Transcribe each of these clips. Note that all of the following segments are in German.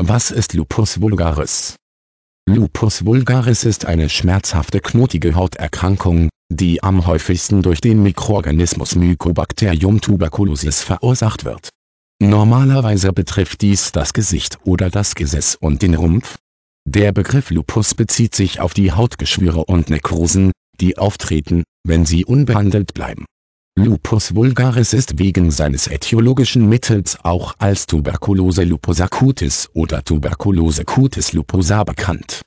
Was ist Lupus vulgaris? Lupus vulgaris ist eine schmerzhafte knotige Hauterkrankung, die am häufigsten durch den Mikroorganismus Mycobacterium tuberculosis verursacht wird. Normalerweise betrifft dies das Gesicht oder das Gesäß und den Rumpf. Der Begriff Lupus bezieht sich auf die Hautgeschwüre und Nekrosen, die auftreten, wenn sie unbehandelt bleiben Lupus vulgaris ist wegen seines etiologischen Mittels auch als Tuberkulose lupus acutis oder Tuberkulose cutis luposa bekannt.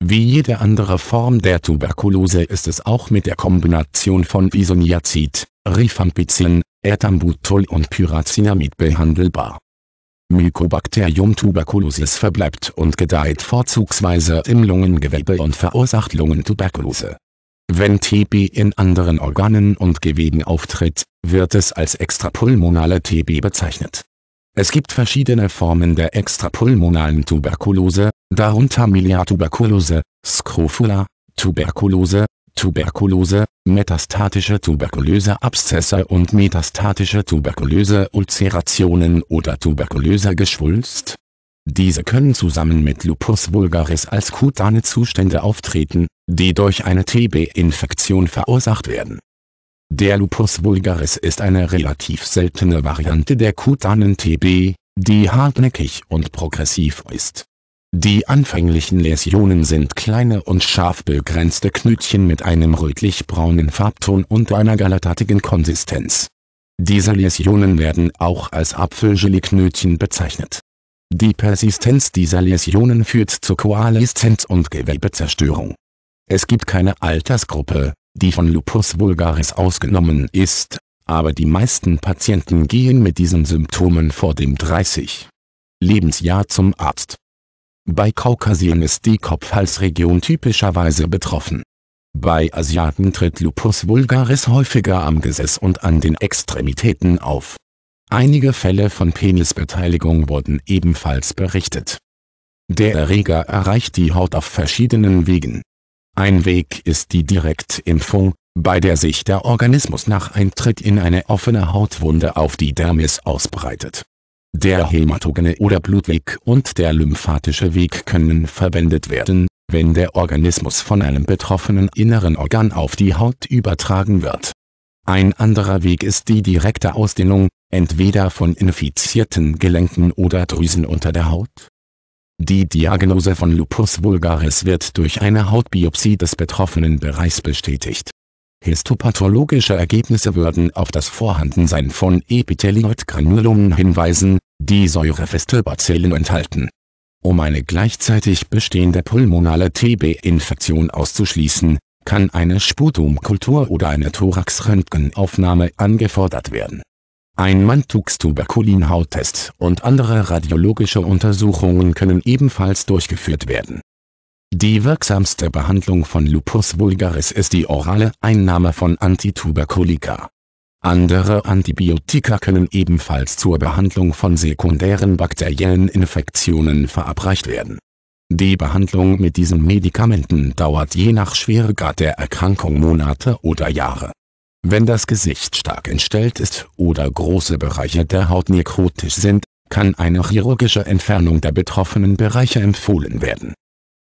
Wie jede andere Form der Tuberkulose ist es auch mit der Kombination von Isoniazid, Rifampicin, Ertambutol und Pyrazinamid behandelbar. Mycobacterium tuberculosis verbleibt und gedeiht vorzugsweise im Lungengewebe und verursacht Lungentuberkulose. Wenn TB in anderen Organen und Geweben auftritt, wird es als extrapulmonale TB bezeichnet. Es gibt verschiedene Formen der extrapulmonalen Tuberkulose, darunter Miliartuberkulose, Scrofula, Tuberkulose, Tuberkulose, metastatische Tuberkulöse Abszesse und metastatische Tuberkulöse Ulcerationen oder Tuberkulöser Geschwulst diese können zusammen mit Lupus vulgaris als kutane Zustände auftreten, die durch eine TB-Infektion verursacht werden. Der Lupus vulgaris ist eine relativ seltene Variante der kutanen TB, die hartnäckig und progressiv ist. Die anfänglichen Läsionen sind kleine und scharf begrenzte Knötchen mit einem rötlich-braunen Farbton und einer galatatigen Konsistenz. Diese Läsionen werden auch als Apfelgelee-Knötchen bezeichnet. Die Persistenz dieser Läsionen führt zu Koaleszenz und Gewebezerstörung. Es gibt keine Altersgruppe, die von Lupus vulgaris ausgenommen ist, aber die meisten Patienten gehen mit diesen Symptomen vor dem 30. Lebensjahr zum Arzt. Bei Kaukasien ist die Kopfhalsregion typischerweise betroffen. Bei Asiaten tritt Lupus vulgaris häufiger am Gesäß und an den Extremitäten auf. Einige Fälle von Penisbeteiligung wurden ebenfalls berichtet. Der Erreger erreicht die Haut auf verschiedenen Wegen. Ein Weg ist die Direktimpfung, bei der sich der Organismus nach Eintritt in eine offene Hautwunde auf die Dermis ausbreitet. Der hämatogene oder Blutweg und der lymphatische Weg können verwendet werden, wenn der Organismus von einem betroffenen inneren Organ auf die Haut übertragen wird ein anderer Weg ist die direkte Ausdehnung, entweder von infizierten Gelenken oder Drüsen unter der Haut. Die Diagnose von Lupus vulgaris wird durch eine Hautbiopsie des betroffenen Bereichs bestätigt. Histopathologische Ergebnisse würden auf das Vorhandensein von Epithelioidgranulomen hinweisen, die säurefeste Bazillen enthalten. Um eine gleichzeitig bestehende pulmonale TB-Infektion auszuschließen, kann eine Sputumkultur oder eine Thoraxröntgenaufnahme angefordert werden. Ein mantux tuberkulin hauttest und andere radiologische Untersuchungen können ebenfalls durchgeführt werden. Die wirksamste Behandlung von Lupus vulgaris ist die orale Einnahme von Antituberkulika. Andere Antibiotika können ebenfalls zur Behandlung von sekundären bakteriellen Infektionen verabreicht werden die Behandlung mit diesen Medikamenten dauert je nach Schweregrad der Erkrankung Monate oder Jahre. Wenn das Gesicht stark entstellt ist oder große Bereiche der Haut nekrotisch sind, kann eine chirurgische Entfernung der betroffenen Bereiche empfohlen werden